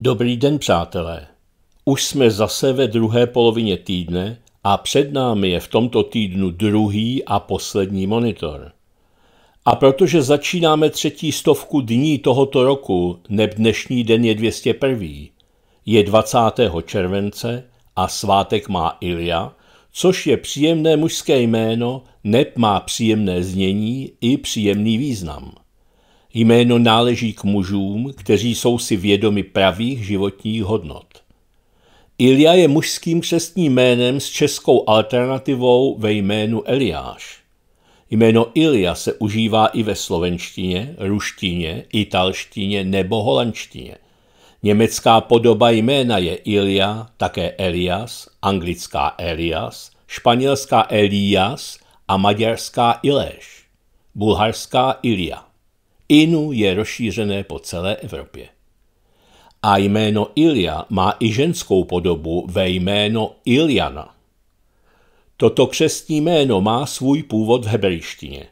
Dobrý den, přátelé. Už jsme zase ve druhé polovině týdne a před námi je v tomto týdnu druhý a poslední monitor. A protože začínáme třetí stovku dní tohoto roku, neb dnešní den je 201. Je 20. července a svátek má Ilia, což je příjemné mužské jméno, neb má příjemné znění i příjemný význam. Jméno náleží k mužům, kteří jsou si vědomi pravých životních hodnot. Ilja je mužským křestním jménem s českou alternativou ve jménu Eliáš. Jméno Ilja se užívá i ve slovenštině, ruštině, italštině nebo holandštině. Německá podoba jména je Ilja, také Elias, anglická Elias, španělská Elias a maďarská Iléš, bulharská Ilja. Inu je rozšířené po celé Evropě. A jméno Ilja má i ženskou podobu ve jméno Iljana. Toto křestní jméno má svůj původ v hebrejštině.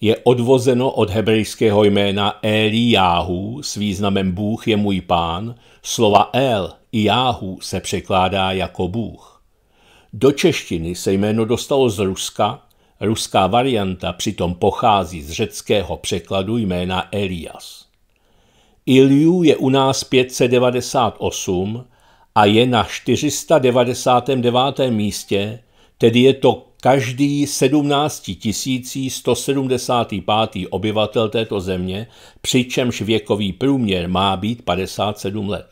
Je odvozeno od hebrejského jména Eliáhu s významem Bůh je můj pán, slova El, i Jáhu se překládá jako Bůh. Do češtiny se jméno dostalo z Ruska Ruská varianta přitom pochází z řeckého překladu jména Elias. Iliu je u nás 598 a je na 499. místě, tedy je to každý 17 175. obyvatel této země, přičemž věkový průměr má být 57 let.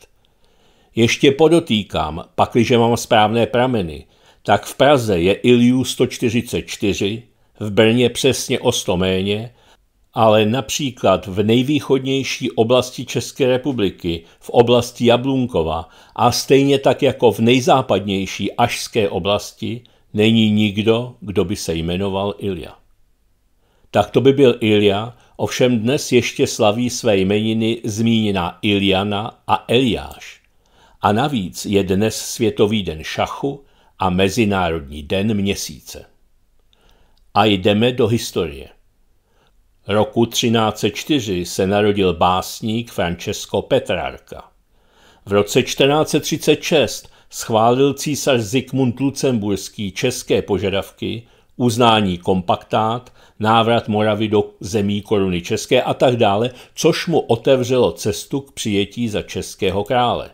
Ještě podotýkám, pakliže mám správné prameny, tak v Praze je Iliu 144, v Brně přesně o 100 méně, ale například v nejvýchodnější oblasti České republiky, v oblasti Jablunkova a stejně tak jako v nejzápadnější ažské oblasti není nikdo, kdo by se jmenoval Ilja. Tak to by byl Ilja, ovšem dnes ještě slaví své jmeniny zmíněná Iliana a Eliáš. A navíc je dnes Světový den šachu a Mezinárodní den měsíce. A jdeme do historie. Roku 1304 se narodil básník Francesco Petrarca. V roce 1436 schválil císař Zikmund Lucemburský české požadavky, uznání kompaktát, návrat Moravy do zemí koruny české a tak dále, což mu otevřelo cestu k přijetí za českého krále.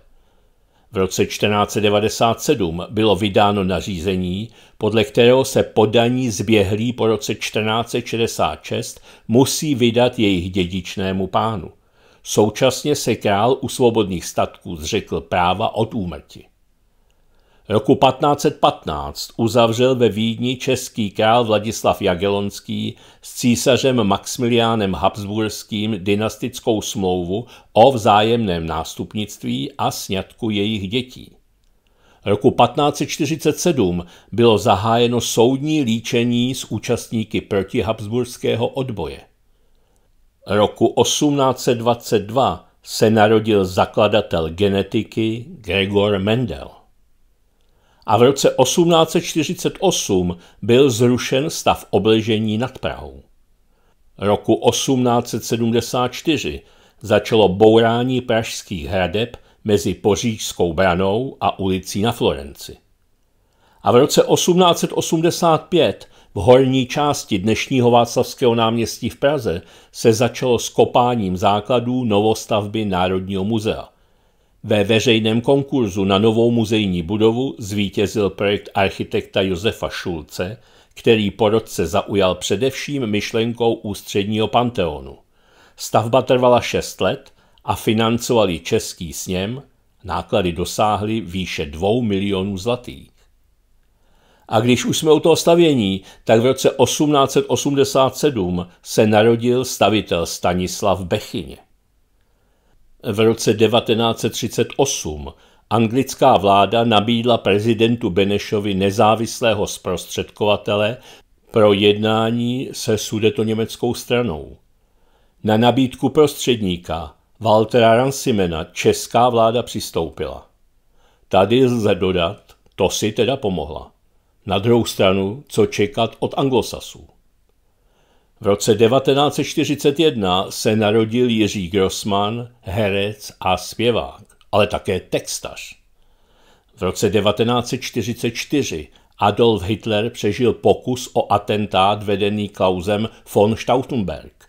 V roce 1497 bylo vydáno nařízení, podle kterého se podaní zběhlí po roce 1466 musí vydat jejich dědičnému pánu. Současně se král u svobodných statků zřekl práva od úmrti roku 1515 uzavřel ve Vídni český král Vladislav Jagelonský s císařem Maximiliánem Habsburským dynastickou smlouvu o vzájemném nástupnictví a sňatku jejich dětí. Roku 1547 bylo zahájeno soudní líčení s účastníky Habsburského odboje. Roku 1822 se narodil zakladatel genetiky Gregor Mendel a v roce 1848 byl zrušen stav obležení nad Prahou. Roku 1874 začalo bourání pražských hradeb mezi Pořížskou branou a ulicí na Florenci. A v roce 1885 v horní části dnešního Václavského náměstí v Praze se začalo s kopáním základů novostavby Národního muzea. Ve veřejném konkurzu na novou muzejní budovu zvítězil projekt architekta Josefa Šulce, který po roce zaujal především myšlenkou ústředního panteonu. Stavba trvala šest let a financovali Český sněm, náklady dosáhly výše dvou milionů zlatých. A když už jsme u toho stavění, tak v roce 1887 se narodil stavitel Stanislav Bechyně. V roce 1938 anglická vláda nabídla prezidentu Benešovi nezávislého zprostředkovatele pro jednání se německou stranou. Na nabídku prostředníka Waltera Ransimena česká vláda přistoupila. Tady lze dodat, to si teda pomohla. Na druhou stranu, co čekat od anglosasů. V roce 1941 se narodil Jiří Grossman, herec a zpěvák, ale také textař. V roce 1944 Adolf Hitler přežil pokus o atentát vedený Klausem von Stauffenberg.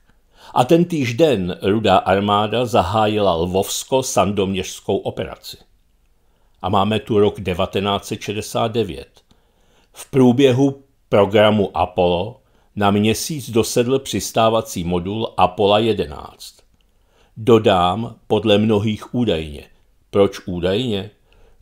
A ten týž den rudá armáda zahájila lvovsko-sandoměřskou operaci. A máme tu rok 1969. V průběhu programu Apollo na měsíc dosedl přistávací modul Apollo 11. Dodám podle mnohých údajně. Proč údajně?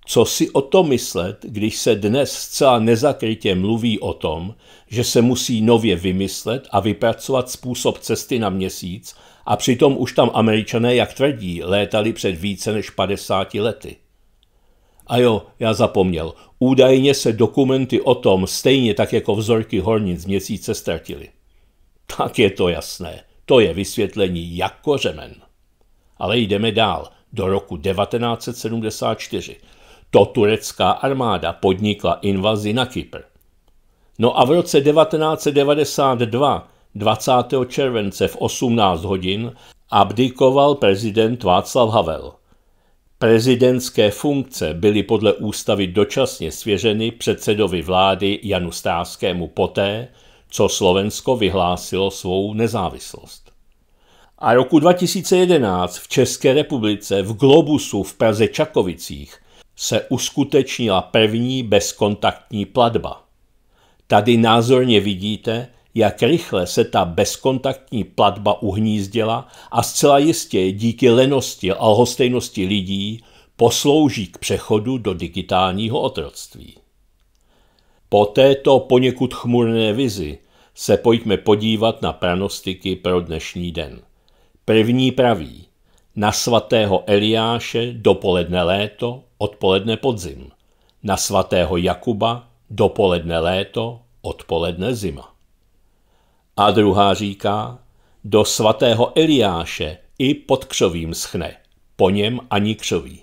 Co si o to myslet, když se dnes zcela nezakrytě mluví o tom, že se musí nově vymyslet a vypracovat způsob cesty na měsíc a přitom už tam američané, jak tvrdí, létali před více než 50 lety. A jo, já zapomněl. Údajně se dokumenty o tom, stejně tak jako vzorky hornic měsíce, ztratily. Tak je to jasné. To je vysvětlení jako řemen. Ale jdeme dál, do roku 1974. To turecká armáda podnikla invazi na Kypr. No a v roce 1992, 20. července v 18 hodin, abdikoval prezident Václav Havel. Prezidentské funkce byly podle ústavy dočasně svěřeny předsedovi vlády Janu Stáskému poté, co Slovensko vyhlásilo svou nezávislost. A roku 2011 v České republice v Globusu v Praze Čakovicích se uskutečnila první bezkontaktní platba. Tady názorně vidíte, jak rychle se ta bezkontaktní platba uhnízdila a zcela jistě díky lenosti a lhostejnosti lidí poslouží k přechodu do digitálního otroctví. Po této poněkud chmurné vizi se pojďme podívat na pranostiky pro dnešní den. První praví. Na svatého Eliáše dopoledne léto, odpoledne podzim. Na svatého Jakuba dopoledne léto, odpoledne zima. A druhá říká, do svatého Eliáše i pod křovím schne, po něm ani křoví.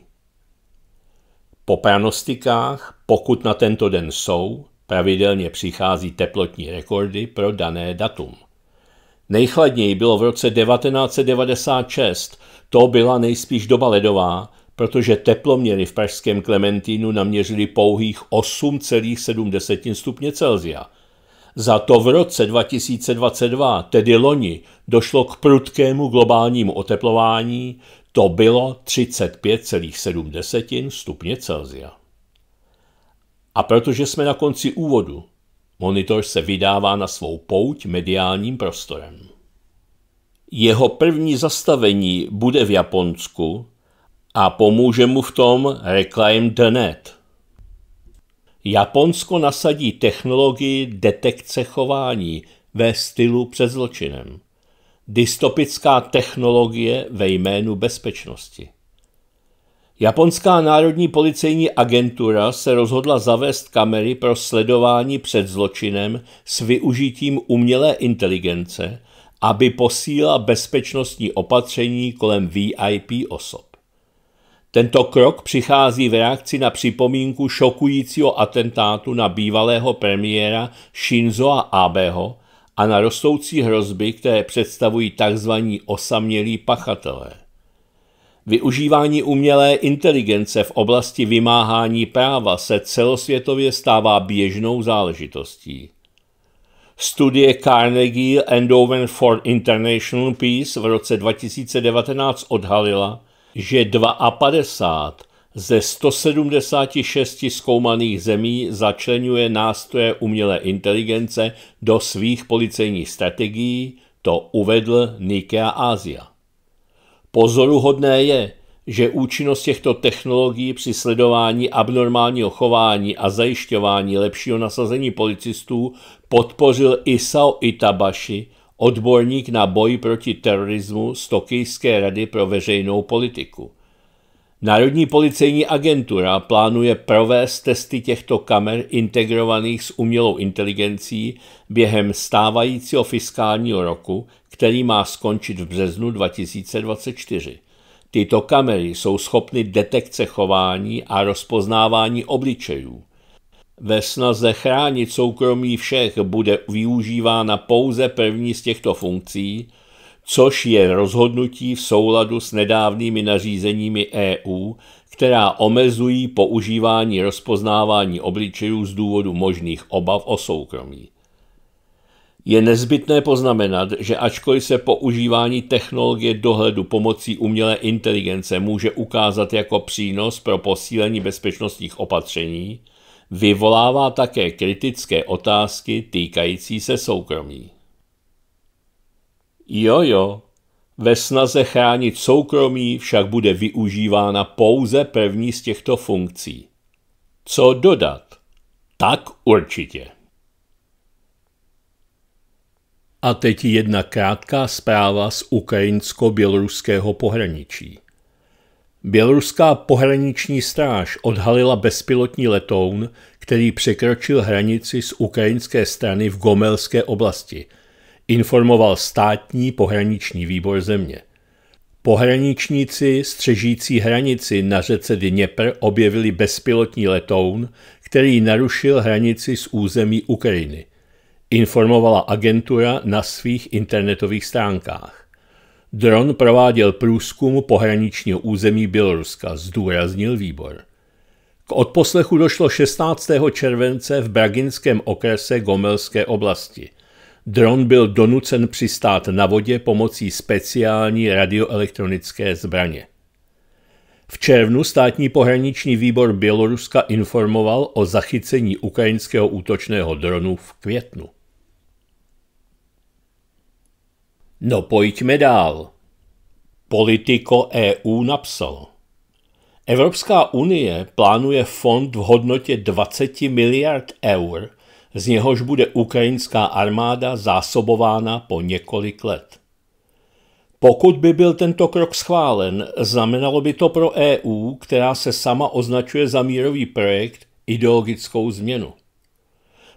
Po pranostikách, pokud na tento den jsou, pravidelně přichází teplotní rekordy pro dané datum. Nejchladněji bylo v roce 1996, to byla nejspíš doba ledová, protože teploměry v pražském Klementínu naměřily pouhých 8,7 stupně Celsia – za to v roce 2022, tedy loni, došlo k prudkému globálnímu oteplování, to bylo 35,7 stupně Celsia. A protože jsme na konci úvodu, monitor se vydává na svou pouť mediálním prostorem. Jeho první zastavení bude v Japonsku a pomůže mu v tom Reclaim the Net – Japonsko nasadí technologii detekce chování ve stylu před zločinem. Dystopická technologie ve jménu bezpečnosti. Japonská národní policejní agentura se rozhodla zavést kamery pro sledování před zločinem s využitím umělé inteligence, aby posíla bezpečnostní opatření kolem VIP osob. Tento krok přichází v reakci na připomínku šokujícího atentátu na bývalého premiéra Shinzo Abeho a na rostoucí hrozby, které představují tzv. osamělí pachatelé. Využívání umělé inteligence v oblasti vymáhání práva se celosvětově stává běžnou záležitostí. Studie Carnegie Endowment for International Peace v roce 2019 odhalila, že 52 ze 176 zkoumaných zemí začlenuje nástroje umělé inteligence do svých policejních strategií, to uvedl Nikea Asia. Pozoruhodné je, že účinnost těchto technologií při sledování abnormálního chování a zajišťování lepšího nasazení policistů podpořil Isao Itabashi odborník na boj proti terorismu z Tokijské rady pro veřejnou politiku. Národní policejní agentura plánuje provést testy těchto kamer integrovaných s umělou inteligencí během stávajícího fiskálního roku, který má skončit v březnu 2024. Tyto kamery jsou schopny detekce chování a rozpoznávání obličejů ve snaze chránit soukromí všech bude využívána pouze první z těchto funkcí, což je rozhodnutí v souladu s nedávnými nařízeními EU, která omezují používání rozpoznávání obličejů z důvodu možných obav o soukromí. Je nezbytné poznamenat, že ačkoliv se používání technologie dohledu pomocí umělé inteligence může ukázat jako přínos pro posílení bezpečnostních opatření, vyvolává také kritické otázky týkající se soukromí. Jo, jo. ve snaze chránit soukromí však bude využívána pouze první z těchto funkcí. Co dodat? Tak určitě. A teď jedna krátká zpráva z ukrajinsko-běloruského pohraničí. Běloruská pohraniční stráž odhalila bezpilotní letoun, který překročil hranici z ukrajinské strany v Gomelské oblasti, informoval státní pohraniční výbor země. Pohraničníci střežící hranici na řece Dněpr objevili bezpilotní letoun, který narušil hranici z území Ukrajiny, informovala agentura na svých internetových stránkách. Dron prováděl průzkum pohraničního území Běloruska, zdůraznil výbor. K odposlechu došlo 16. července v Braginském okrese Gomelské oblasti. Dron byl donucen přistát na vodě pomocí speciální radioelektronické zbraně. V červnu státní pohraniční výbor Běloruska informoval o zachycení ukrajinského útočného dronu v květnu. No pojďme dál. Politiko EU napsal. Evropská unie plánuje fond v hodnotě 20 miliard eur, z něhož bude ukrajinská armáda zásobována po několik let. Pokud by byl tento krok schválen, znamenalo by to pro EU, která se sama označuje za mírový projekt, ideologickou změnu.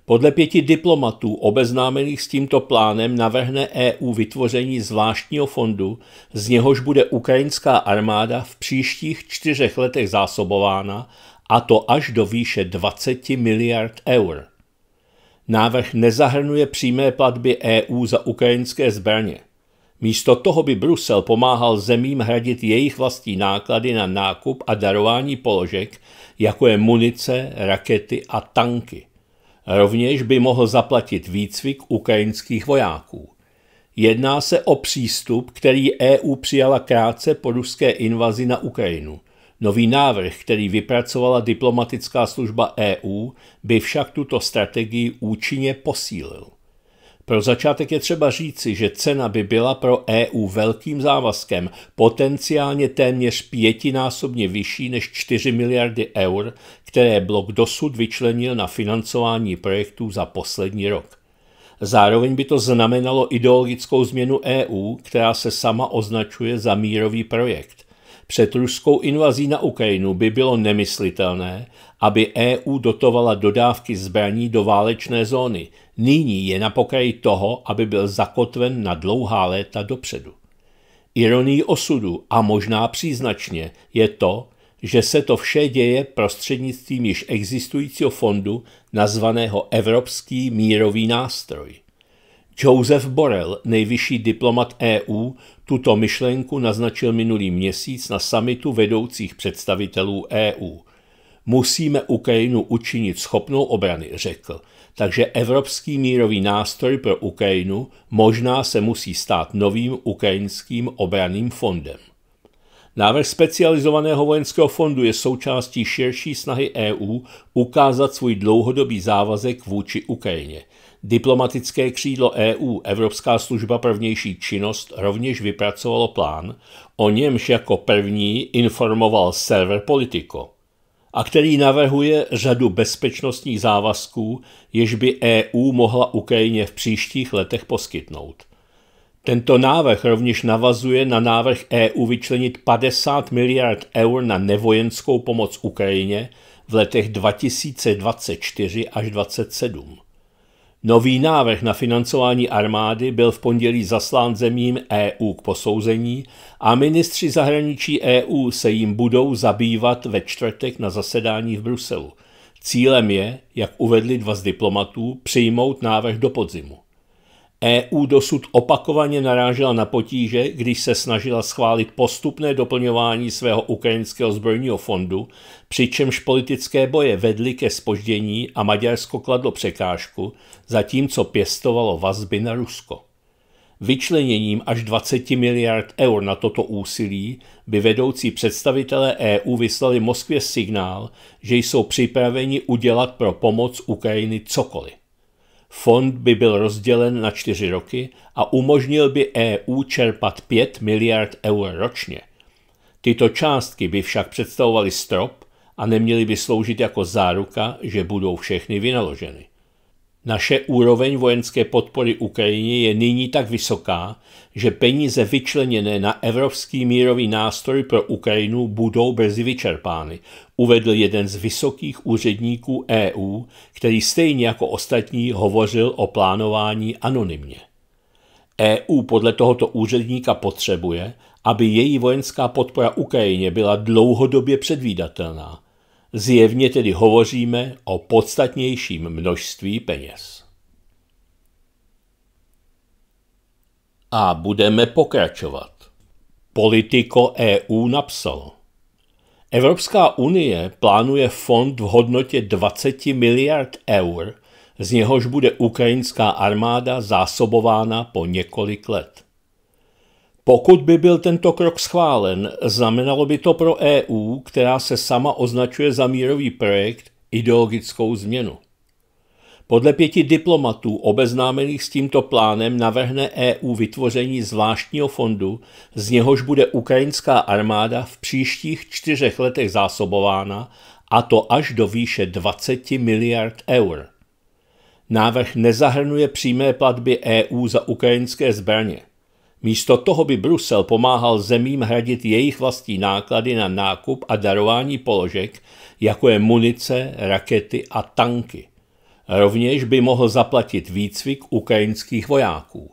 Podle pěti diplomatů obeznámených s tímto plánem navrhne EU vytvoření zvláštního fondu, z něhož bude ukrajinská armáda v příštích čtyřech letech zásobována, a to až do výše 20 miliard eur. Návrh nezahrnuje přímé platby EU za ukrajinské zbraně. Místo toho by Brusel pomáhal zemím hradit jejich vlastní náklady na nákup a darování položek, jako je munice, rakety a tanky – Rovněž by mohl zaplatit výcvik ukrajinských vojáků. Jedná se o přístup, který EU přijala krátce po ruské invazi na Ukrajinu. Nový návrh, který vypracovala diplomatická služba EU, by však tuto strategii účinně posílil. Pro začátek je třeba říci, že cena by byla pro EU velkým závazkem, potenciálně téměř pětinásobně vyšší než 4 miliardy eur, které blok dosud vyčlenil na financování projektů za poslední rok. Zároveň by to znamenalo ideologickou změnu EU, která se sama označuje za mírový projekt. Před ruskou invazí na Ukrajinu by bylo nemyslitelné, aby EU dotovala dodávky zbraní do válečné zóny, Nyní je na pokraji toho, aby byl zakotven na dlouhá léta dopředu. Ironií osudu a možná příznačně je to, že se to vše děje prostřednictvím již existujícího fondu nazvaného Evropský mírový nástroj. Joseph Borrell, nejvyšší diplomat EU, tuto myšlenku naznačil minulý měsíc na samitu vedoucích představitelů EU. Musíme Ukrajinu učinit schopnou obrany, řekl, takže evropský mírový nástroj pro Ukrajinu možná se musí stát novým ukrajinským obraným fondem. Návrh specializovaného vojenského fondu je součástí širší snahy EU ukázat svůj dlouhodobý závazek vůči Ukrajině. Diplomatické křídlo EU, Evropská služba pro vnější činnost, rovněž vypracovalo plán, o němž jako první informoval server Politico a který navrhuje řadu bezpečnostních závazků, jež by EU mohla Ukrajině v příštích letech poskytnout. Tento návrh rovněž navazuje na návrh EU vyčlenit 50 miliard eur na nevojenskou pomoc Ukrajině v letech 2024 až 2027. Nový návrh na financování armády byl v pondělí zaslán zemím EU k posouzení a ministři zahraničí EU se jim budou zabývat ve čtvrtek na zasedání v Bruselu. Cílem je, jak uvedli dva z diplomatů, přijmout návrh do podzimu. EU dosud opakovaně narážela na potíže, když se snažila schválit postupné doplňování svého ukrajinského zbrojního fondu, přičemž politické boje vedly ke spoždění a Maďarsko kladlo překážku, zatímco pěstovalo vazby na Rusko. Vyčleněním až 20 miliard eur na toto úsilí by vedoucí představitelé EU vyslali Moskvě signál, že jsou připraveni udělat pro pomoc Ukrajiny cokoliv. Fond by byl rozdělen na čtyři roky a umožnil by EU čerpat 5 miliard eur ročně. Tyto částky by však představovaly strop a neměly by sloužit jako záruka, že budou všechny vynaloženy. Naše úroveň vojenské podpory Ukrajině je nyní tak vysoká, že peníze vyčleněné na Evropský mírový nástroj pro Ukrajinu budou brzy vyčerpány, uvedl jeden z vysokých úředníků EU, který stejně jako ostatní hovořil o plánování anonymně. EU podle tohoto úředníka potřebuje, aby její vojenská podpora Ukrajině byla dlouhodobě předvídatelná – Zjevně tedy hovoříme o podstatnějším množství peněz. A budeme pokračovat. Politiko EU napsalo. Evropská unie plánuje fond v hodnotě 20 miliard eur, z něhož bude ukrajinská armáda zásobována po několik let. Pokud by byl tento krok schválen, znamenalo by to pro EU, která se sama označuje za mírový projekt, ideologickou změnu. Podle pěti diplomatů obeznámených s tímto plánem navrhne EU vytvoření zvláštního fondu, z něhož bude ukrajinská armáda v příštích čtyřech letech zásobována, a to až do výše 20 miliard eur. Návrh nezahrnuje přímé platby EU za ukrajinské zbraně – Místo toho by Brusel pomáhal zemím hradit jejich vlastní náklady na nákup a darování položek, jako je munice, rakety a tanky. Rovněž by mohl zaplatit výcvik ukrajinských vojáků.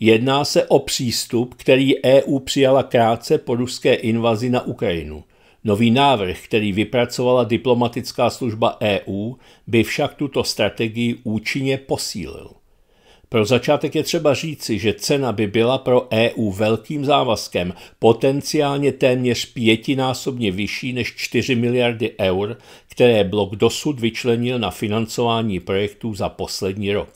Jedná se o přístup, který EU přijala krátce po ruské invazi na Ukrajinu. Nový návrh, který vypracovala diplomatická služba EU, by však tuto strategii účinně posílil. Pro začátek je třeba říci, že cena by byla pro EU velkým závazkem, potenciálně téměř pětinásobně vyšší než 4 miliardy eur, které blok dosud vyčlenil na financování projektů za poslední rok.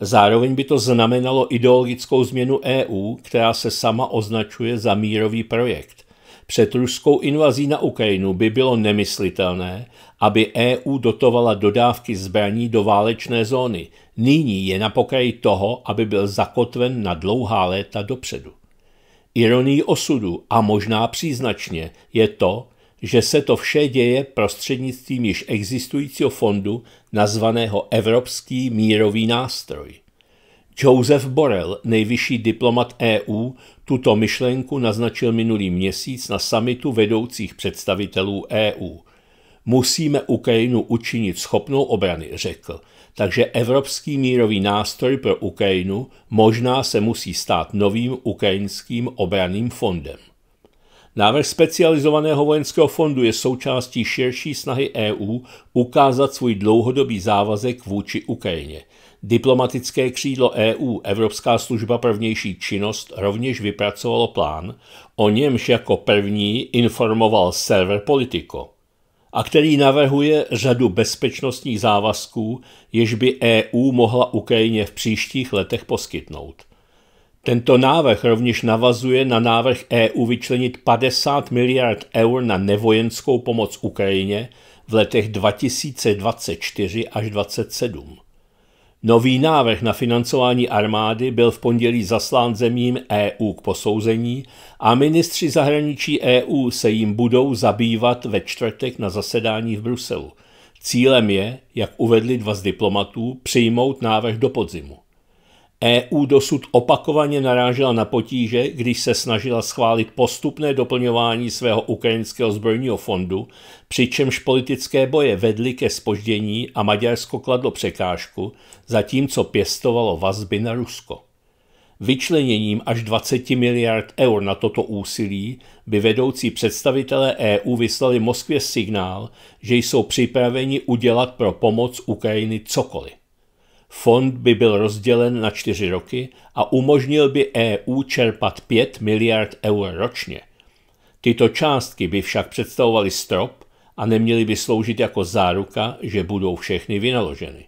Zároveň by to znamenalo ideologickou změnu EU, která se sama označuje za mírový projekt – před ruskou invazí na Ukrajinu by bylo nemyslitelné, aby EU dotovala dodávky zbraní do válečné zóny. Nyní je na pokraji toho, aby byl zakotven na dlouhá léta dopředu. Ironií osudu a možná příznačně je to, že se to vše děje prostřednictvím již existujícího fondu nazvaného Evropský mírový nástroj. Joseph Borrell, nejvyšší diplomat EU, tuto myšlenku naznačil minulý měsíc na samitu vedoucích představitelů EU. Musíme Ukrajinu učinit schopnou obrany, řekl, takže evropský mírový nástroj pro Ukrajinu možná se musí stát novým ukrajinským obraným fondem. Návrh specializovaného vojenského fondu je součástí širší snahy EU ukázat svůj dlouhodobý závazek vůči Ukrajině – Diplomatické křídlo EU, Evropská služba pro vnější činnost, rovněž vypracovalo plán, o němž jako první informoval server Politico, a který navrhuje řadu bezpečnostních závazků, jež by EU mohla Ukrajině v příštích letech poskytnout. Tento návrh rovněž navazuje na návrh EU vyčlenit 50 miliard eur na nevojenskou pomoc Ukrajině v letech 2024 až 2027. Nový návrh na financování armády byl v pondělí zaslán zemím EU k posouzení a ministři zahraničí EU se jim budou zabývat ve čtvrtek na zasedání v Bruselu. Cílem je, jak uvedli dva z diplomatů, přijmout návrh do podzimu. EU dosud opakovaně narážela na potíže, když se snažila schválit postupné doplňování svého ukrajinského zbrojního fondu, přičemž politické boje vedly ke spoždění a Maďarsko kladlo překážku, zatímco pěstovalo vazby na Rusko. Vyčleněním až 20 miliard eur na toto úsilí by vedoucí představitelé EU vyslali Moskvě signál, že jsou připraveni udělat pro pomoc Ukrajiny cokoliv. Fond by byl rozdělen na čtyři roky a umožnil by EU čerpat 5 miliard eur ročně. Tyto částky by však představovaly strop a neměly by sloužit jako záruka, že budou všechny vynaloženy.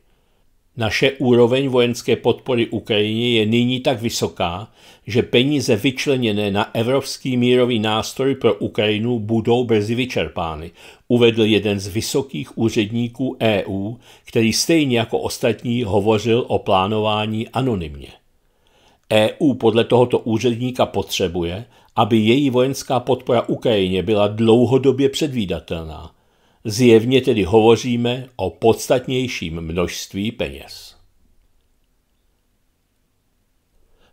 Naše úroveň vojenské podpory Ukrajině je nyní tak vysoká, že peníze vyčleněné na Evropský mírový nástroj pro Ukrajinu budou brzy vyčerpány, uvedl jeden z vysokých úředníků EU, který stejně jako ostatní hovořil o plánování anonymně. EU podle tohoto úředníka potřebuje, aby její vojenská podpora Ukrajině byla dlouhodobě předvídatelná. Zjevně tedy hovoříme o podstatnějším množství peněz.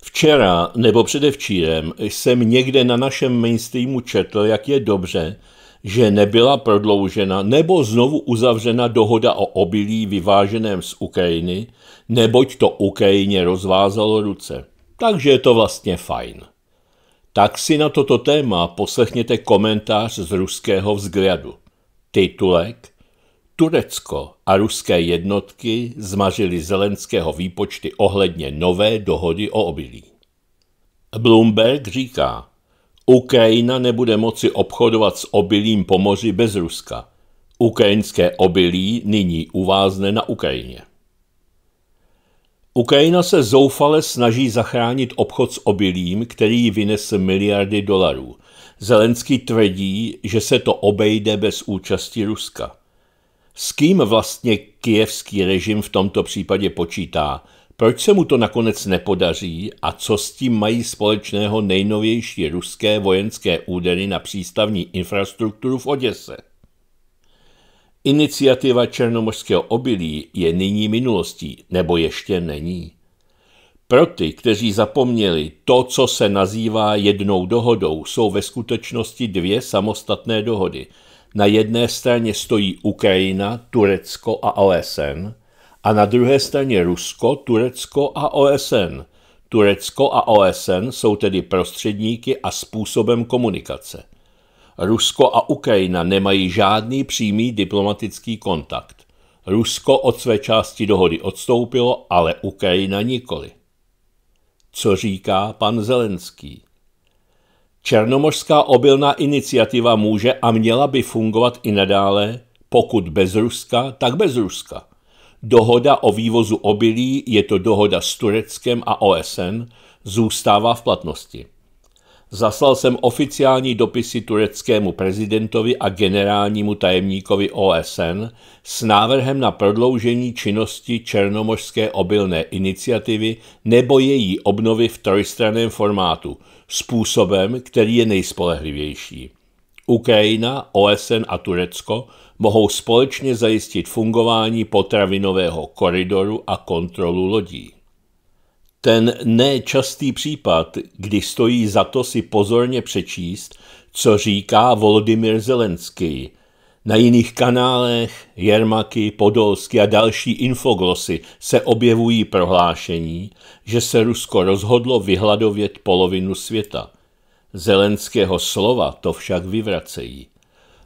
Včera nebo předevčírem jsem někde na našem mainstreamu četl, jak je dobře, že nebyla prodloužena nebo znovu uzavřena dohoda o obilí vyváženém z Ukrajiny, neboť to Ukrajině rozvázalo ruce. Takže je to vlastně fajn. Tak si na toto téma poslechněte komentář z ruského vzhledu. Titulek Turecko a ruské jednotky zmařily Zelenského výpočty ohledně nové dohody o obilí. Bloomberg říká, Ukrajina nebude moci obchodovat s obilím po moři bez Ruska. Ukrajinské obilí nyní uvázne na Ukrajině. Ukrajina se zoufale snaží zachránit obchod s obilím, který vynese miliardy dolarů. Zelenský tvrdí, že se to obejde bez účasti Ruska. S kým vlastně kijevský režim v tomto případě počítá? Proč se mu to nakonec nepodaří a co s tím mají společného nejnovější ruské vojenské údery na přístavní infrastrukturu v Oděse? Iniciativa černomořského obilí je nyní minulostí, nebo ještě není. Pro ty, kteří zapomněli, to, co se nazývá jednou dohodou, jsou ve skutečnosti dvě samostatné dohody – na jedné straně stojí Ukrajina, Turecko a OSN a na druhé straně Rusko, Turecko a OSN. Turecko a OSN jsou tedy prostředníky a způsobem komunikace. Rusko a Ukrajina nemají žádný přímý diplomatický kontakt. Rusko od své části dohody odstoupilo, ale Ukrajina nikoli. Co říká pan Zelenský? Černomořská obilná iniciativa může a měla by fungovat i nadále, pokud bez Ruska, tak bez Ruska. Dohoda o vývozu obilí, je to dohoda s Tureckem a OSN, zůstává v platnosti. Zaslal jsem oficiální dopisy tureckému prezidentovi a generálnímu tajemníkovi OSN s návrhem na prodloužení činnosti Černomořské obilné iniciativy nebo její obnovy v trojstraném formátu – způsobem, který je nejspolehlivější. Ukrajina, OSN a Turecko mohou společně zajistit fungování potravinového koridoru a kontrolu lodí. Ten nečastý případ, kdy stojí za to si pozorně přečíst, co říká Volodymyr Zelenský, na jiných kanálech, Jermaky, Podolsky a další infoglosy se objevují prohlášení, že se Rusko rozhodlo vyhladovět polovinu světa. Zelenského slova to však vyvracejí.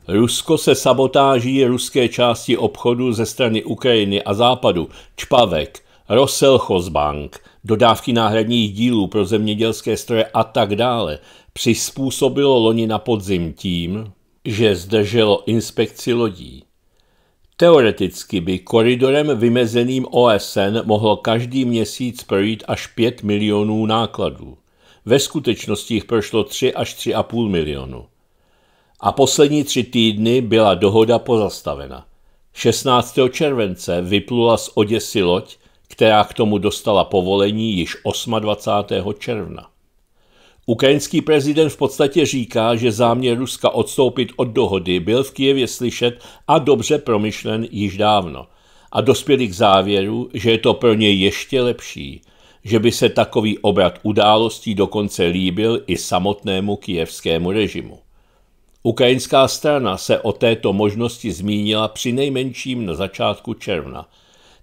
Rusko se sabotáží ruské části obchodu ze strany Ukrajiny a Západu, Čpavek, Roselchozbank, dodávky náhradních dílů pro zemědělské stroje a tak dále, přizpůsobilo loni na podzim tím, že zdrželo inspekci lodí. Teoreticky by koridorem vymezeným OSN mohlo každý měsíc projít až 5 milionů nákladů. Ve skutečnosti jich prošlo 3 až 3,5 milionu. A poslední tři týdny byla dohoda pozastavena. 16. července vyplula z Oděsy loď, která k tomu dostala povolení již 28. června. Ukrajinský prezident v podstatě říká, že záměr Ruska odstoupit od dohody byl v Kijevě slyšet a dobře promyšlen již dávno. A dospěli k závěru, že je to pro něj ještě lepší, že by se takový obrat událostí dokonce líbil i samotnému kijevskému režimu. Ukrajinská strana se o této možnosti zmínila při nejmenším na začátku června.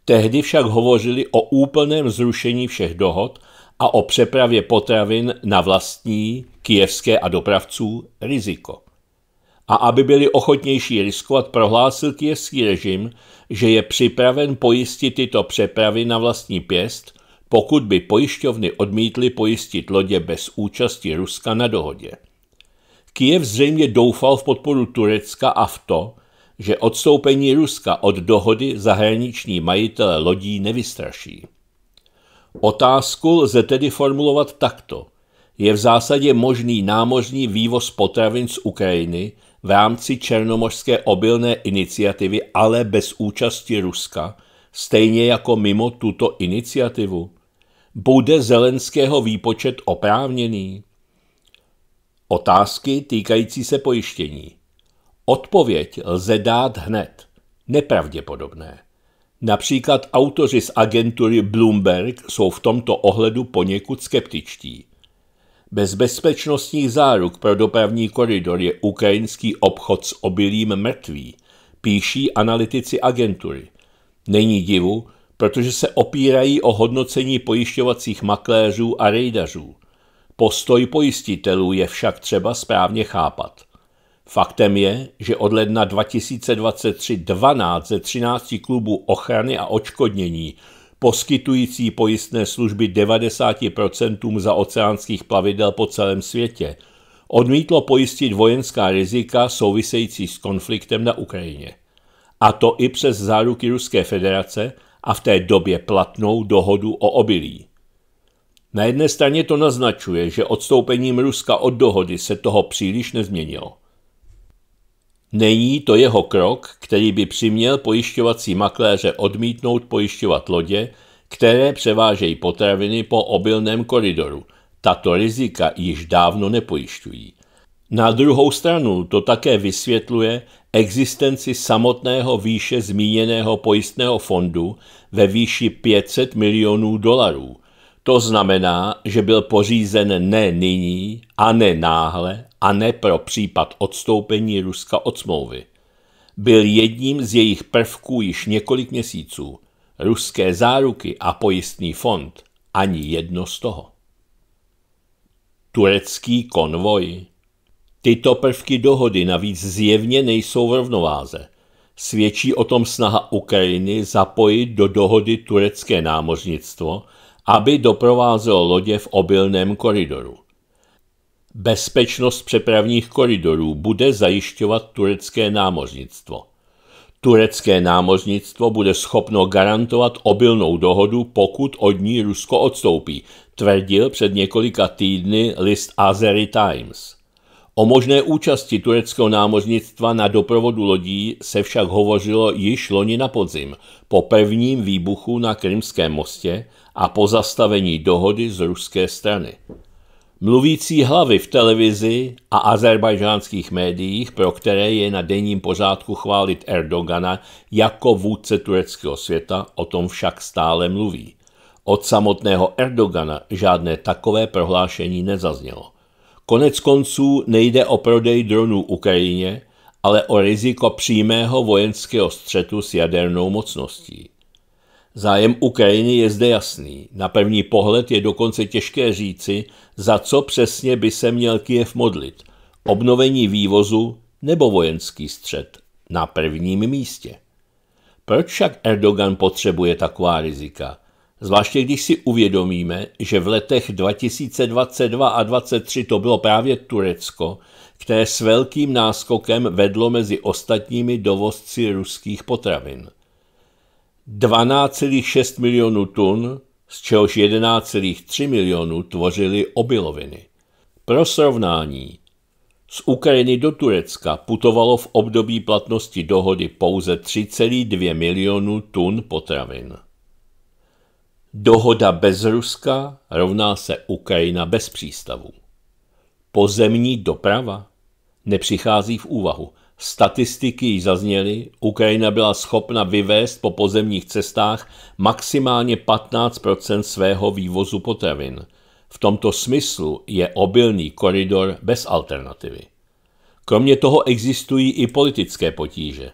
Tehdy však hovořili o úplném zrušení všech dohod – a o přepravě potravin na vlastní, kijevské a dopravců riziko. A aby byli ochotnější riskovat, prohlásil kijevský režim, že je připraven pojistit tyto přepravy na vlastní pěst, pokud by pojišťovny odmítly pojistit lodě bez účasti Ruska na dohodě. Kijev zřejmě doufal v podporu Turecka a v to, že odstoupení Ruska od dohody zahraniční majitele lodí nevystraší. Otázku lze tedy formulovat takto. Je v zásadě možný námořní vývoz potravin z Ukrajiny v rámci černomořské obilné iniciativy, ale bez účasti Ruska, stejně jako mimo tuto iniciativu? Bude Zelenského výpočet oprávněný? Otázky týkající se pojištění. Odpověď lze dát hned. Nepravděpodobné. Například autoři z agentury Bloomberg jsou v tomto ohledu poněkud skeptičtí. Bez bezpečnostních záruk pro dopravní koridor je ukrajinský obchod s obilím mrtvý, píší analytici agentury. Není divu, protože se opírají o hodnocení pojišťovacích makléřů a rejdařů. Postoj pojistitelů je však třeba správně chápat. Faktem je, že od ledna 2023 12 ze 13 klubů ochrany a očkodnění poskytující pojistné služby 90% oceánských plavidel po celém světě, odmítlo pojistit vojenská rizika související s konfliktem na Ukrajině. A to i přes záruky Ruské federace a v té době platnou dohodu o obilí. Na jedné straně to naznačuje, že odstoupením Ruska od dohody se toho příliš nezměnilo. Není to jeho krok, který by přiměl pojišťovací makléře odmítnout pojišťovat lodě, které převážejí potraviny po obilném koridoru. Tato rizika již dávno nepojišťují. Na druhou stranu to také vysvětluje existenci samotného výše zmíněného pojistného fondu ve výši 500 milionů dolarů. To znamená, že byl pořízen ne nyní a ne náhle, a ne pro případ odstoupení Ruska od smlouvy. Byl jedním z jejich prvků již několik měsíců. Ruské záruky a pojistný fond ani jedno z toho. Turecký konvoj Tyto prvky dohody navíc zjevně nejsou v rovnováze. Svědčí o tom snaha Ukrajiny zapojit do dohody turecké námořnictvo, aby doprovázelo lodě v obilném koridoru. Bezpečnost přepravních koridorů bude zajišťovat turecké námořnictvo. Turecké námořnictvo bude schopno garantovat obilnou dohodu, pokud od ní Rusko odstoupí, tvrdil před několika týdny list Azeri Times. O možné účasti tureckého námořnictva na doprovodu lodí se však hovořilo již loni na podzim, po prvním výbuchu na Krymském mostě a po zastavení dohody z ruské strany. Mluvící hlavy v televizi a azerbajžánských médiích, pro které je na denním pořádku chválit Erdogana jako vůdce tureckého světa, o tom však stále mluví. Od samotného Erdogana žádné takové prohlášení nezaznělo. Konec konců nejde o prodej dronů Ukrajině, ale o riziko přímého vojenského střetu s jadernou mocností. Zájem Ukrajiny je zde jasný. Na první pohled je dokonce těžké říci, za co přesně by se měl Kiev modlit. Obnovení vývozu nebo vojenský střed na prvním místě. Proč však Erdogan potřebuje taková rizika? Zvláště když si uvědomíme, že v letech 2022 a 2023 to bylo právě Turecko, které s velkým náskokem vedlo mezi ostatními dovozci ruských potravin. 12,6 milionů tun, z čehož 11,3 milionů tvořily obiloviny. Pro srovnání, z Ukrajiny do Turecka putovalo v období platnosti dohody pouze 3,2 milionů tun potravin. Dohoda bez Ruska rovná se Ukrajina bez přístavů. Pozemní doprava nepřichází v úvahu. Statistiky již zazněly, Ukrajina byla schopna vyvést po pozemních cestách maximálně 15 svého vývozu potravin. V tomto smyslu je obilný koridor bez alternativy. Kromě toho existují i politické potíže.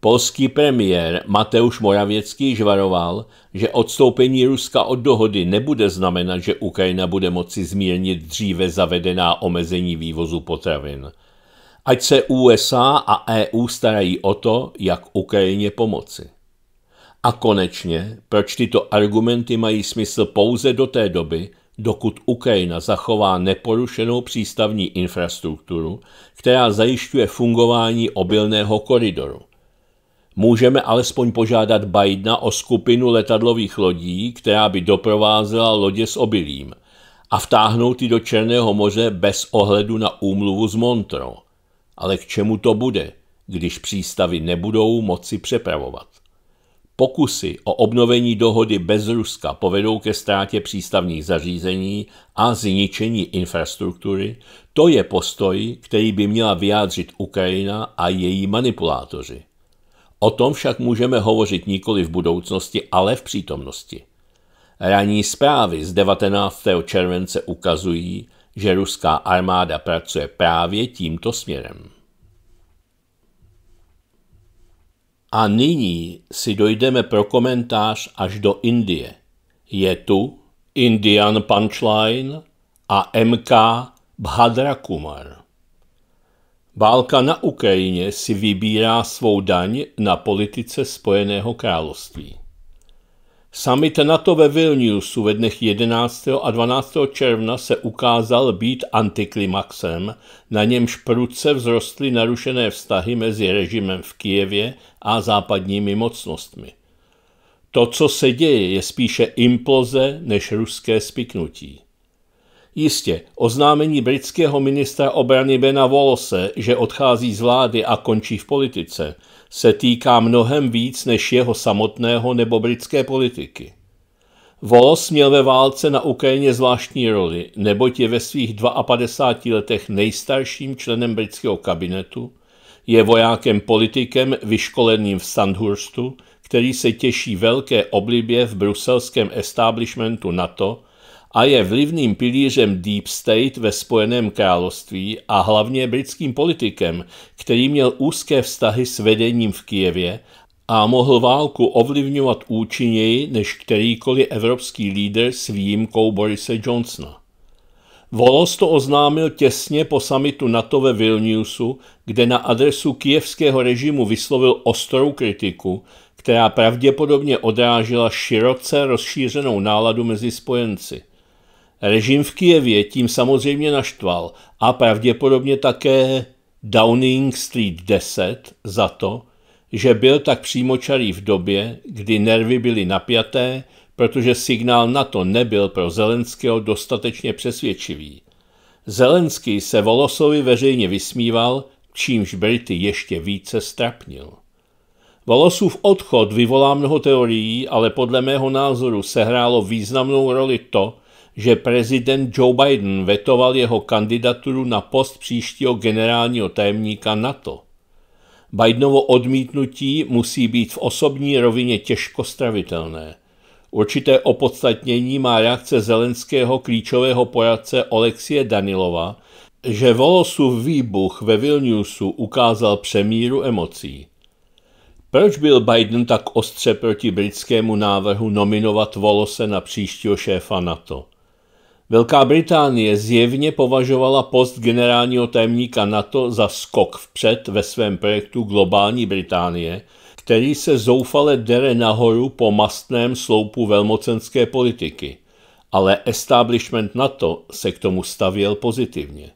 Polský premiér Mateusz Moravěcký žvaroval, že odstoupení Ruska od dohody nebude znamenat, že Ukrajina bude moci zmírnit dříve zavedená omezení vývozu potravin – Ať se USA a EU starají o to, jak Ukrajině pomoci. A konečně, proč tyto argumenty mají smysl pouze do té doby, dokud Ukrajina zachová neporušenou přístavní infrastrukturu, která zajišťuje fungování obilného koridoru. Můžeme alespoň požádat Bidena o skupinu letadlových lodí, která by doprovázela lodě s obilím a vtáhnout ji do Černého moře bez ohledu na úmluvu z Montreux. Ale k čemu to bude, když přístavy nebudou moci přepravovat? Pokusy o obnovení dohody bez Ruska povedou ke ztrátě přístavních zařízení a zničení infrastruktury, to je postoj, který by měla vyjádřit Ukrajina a její manipulátoři. O tom však můžeme hovořit nikoli v budoucnosti, ale v přítomnosti. Ranní zprávy z 19. července ukazují, že ruská armáda pracuje právě tímto směrem. A nyní si dojdeme pro komentář až do Indie. Je tu Indian Punchline a MK Bhadra Kumar. Válka na Ukrajině si vybírá svou daň na politice Spojeného království. Summit NATO ve Vilniusu ve dnech 11. a 12. června se ukázal být antiklimaxem, na němž prudce vzrostly narušené vztahy mezi režimem v Kijevě a západními mocnostmi. To, co se děje, je spíše imploze než ruské spiknutí. Jistě, oznámení britského ministra obrany Bena Wallace, že odchází z vlády a končí v politice, se týká mnohem víc než jeho samotného nebo britské politiky. Wallace měl ve válce na Ukrajině zvláštní roli, neboť je ve svých 52 letech nejstarším členem britského kabinetu, je vojákem politikem vyškoleným v Sandhurstu, který se těší velké oblibě v bruselském establishmentu NATO a je vlivným pilířem Deep State ve Spojeném království a hlavně britským politikem, který měl úzké vztahy s vedením v Kijevě a mohl válku ovlivňovat účinněji než kterýkoliv evropský lídr s výjimkou Borise Johnsona. Volos to oznámil těsně po samitu NATO ve Vilniusu, kde na adresu kijevského režimu vyslovil ostrou kritiku, která pravděpodobně odrážela široce rozšířenou náladu mezi spojenci. Režim v Kijevě tím samozřejmě naštval a pravděpodobně také Downing Street 10 za to, že byl tak přímočarý v době, kdy nervy byly napjaté, protože signál na to nebyl pro Zelenského dostatečně přesvědčivý. Zelenský se Volosovi veřejně vysmíval, čímž Brity ještě více strapnil. Volosův odchod vyvolá mnoho teorií, ale podle mého názoru sehrálo významnou roli to, že prezident Joe Biden vetoval jeho kandidaturu na post příštího generálního tajemníka NATO. Bidenovo odmítnutí musí být v osobní rovině těžko stravitelné. Určité opodstatnění má reakce zelenského klíčového poradce Olexie Danilova, že Volosův výbuch ve Vilniusu ukázal přemíru emocí. Proč byl Biden tak ostře proti britskému návrhu nominovat Volose na příštího šéfa NATO? Velká Británie zjevně považovala post generálního tajemníka NATO za skok vpřed ve svém projektu Globální Británie, který se zoufale dere nahoru po mastném sloupu velmocenské politiky, ale establishment NATO se k tomu stavěl pozitivně.